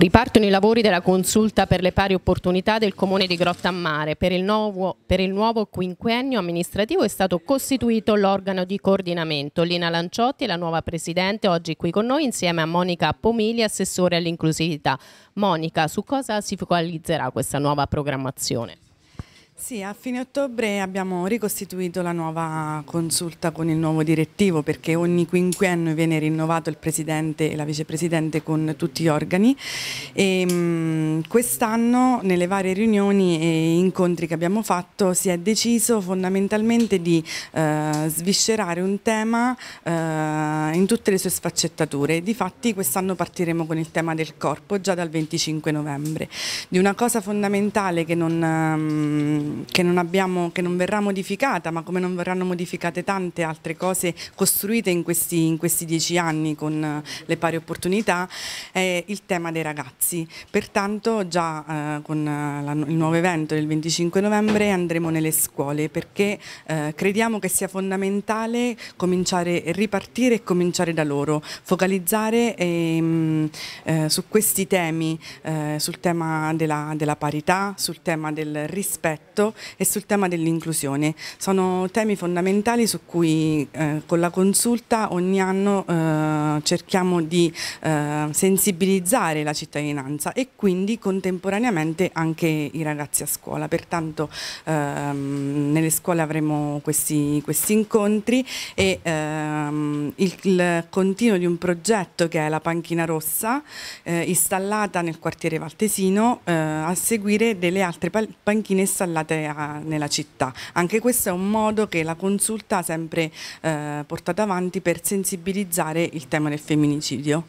Ripartono i lavori della consulta per le pari opportunità del comune di Grottammare. Per il nuovo, per il nuovo quinquennio amministrativo è stato costituito l'organo di coordinamento. Lina Lanciotti è la nuova presidente, oggi qui con noi insieme a Monica Pomiglia, assessore all'inclusività. Monica, su cosa si focalizzerà questa nuova programmazione? Sì, a fine ottobre abbiamo ricostituito la nuova consulta con il nuovo direttivo perché ogni quinquennio viene rinnovato il presidente e la vicepresidente con tutti gli organi e ehm, quest'anno nelle varie riunioni e incontri che abbiamo fatto si è deciso fondamentalmente di eh, sviscerare un tema eh, in tutte le sue sfaccettature. Difatti quest'anno partiremo con il tema del corpo già dal 25 novembre, di una cosa fondamentale che non... Eh, che non, abbiamo, che non verrà modificata, ma come non verranno modificate tante altre cose costruite in questi, in questi dieci anni con eh, le pari opportunità, è il tema dei ragazzi. Pertanto già eh, con eh, la, il nuovo evento del 25 novembre andremo nelle scuole perché eh, crediamo che sia fondamentale cominciare, ripartire e cominciare da loro, focalizzare ehm, eh, su questi temi, eh, sul tema della, della parità, sul tema del rispetto questo e sul tema dell'inclusione. Sono temi fondamentali su cui eh, con la consulta ogni anno eh, cerchiamo di eh, sensibilizzare la cittadinanza e quindi contemporaneamente anche i ragazzi a scuola. Pertanto ehm, nelle scuole avremo questi, questi incontri e ehm, il, il, continuo di un progetto che è la panchina rossa eh, installata nel quartiere Valtesino eh, a seguire delle altre panchine installate portate a, nella città. Anche questo è un modo che la consulta ha sempre eh, portato avanti per sensibilizzare il tema del femminicidio.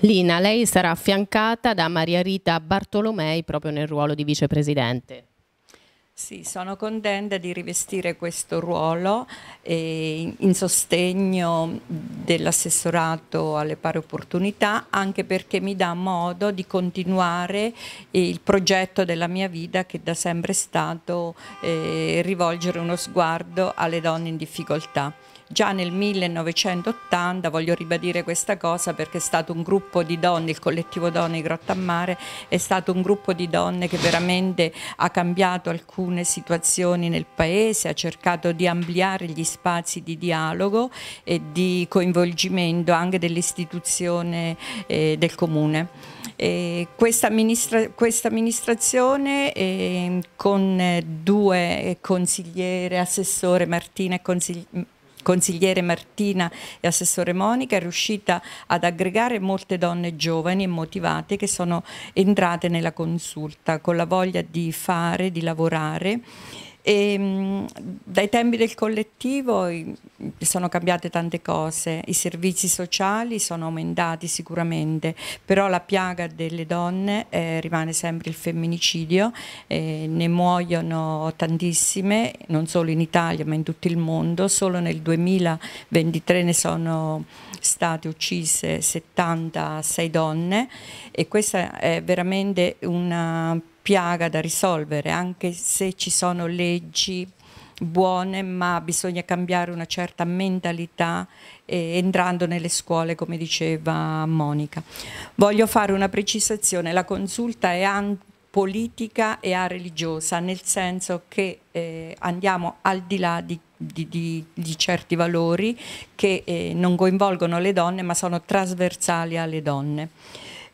Lina, lei sarà affiancata da Maria Rita Bartolomei proprio nel ruolo di vicepresidente. Sì, sono contenta di rivestire questo ruolo eh, in sostegno dell'assessorato alle pari opportunità, anche perché mi dà modo di continuare il progetto della mia vita che da sempre è stato eh, rivolgere uno sguardo alle donne in difficoltà. Già nel 1980, voglio ribadire questa cosa perché è stato un gruppo di donne, il collettivo Donne di Grotta Mare, è stato un gruppo di donne che veramente ha cambiato alcuni alcune situazioni nel Paese, ha cercato di ampliare gli spazi di dialogo e di coinvolgimento anche dell'istituzione eh, del Comune. questa, amministra amministrazione ehm, eh, con due consigliere, assessore Martina e consigliere consigliere Martina e assessore Monica, è riuscita ad aggregare molte donne giovani e motivate che sono entrate nella consulta con la voglia di fare, di lavorare e, ehm, dai tempi del collettivo sono cambiate tante cose, i servizi sociali sono aumentati sicuramente, però la piaga delle donne eh, rimane sempre il femminicidio, eh, ne muoiono tantissime, non solo in Italia ma in tutto il mondo, solo nel 2023 ne sono state uccise 76 donne e questa è veramente una piaga da risolvere, anche se ci sono leggi buone, ma bisogna cambiare una certa mentalità eh, entrando nelle scuole, come diceva Monica. Voglio fare una precisazione, la consulta è anche politica e a religiosa, nel senso che eh, andiamo al di là di, di, di, di certi valori che eh, non coinvolgono le donne ma sono trasversali alle donne.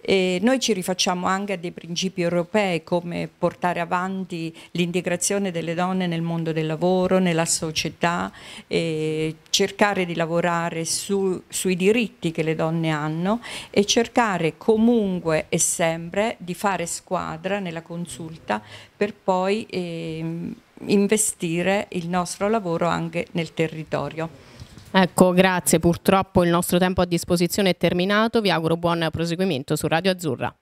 E noi ci rifacciamo anche a dei principi europei come portare avanti l'integrazione delle donne nel mondo del lavoro, nella società, cercare di lavorare su, sui diritti che le donne hanno e cercare comunque e sempre di fare squadra nella consulta per poi eh, investire il nostro lavoro anche nel territorio. Ecco, grazie. Purtroppo il nostro tempo a disposizione è terminato. Vi auguro buon proseguimento su Radio Azzurra.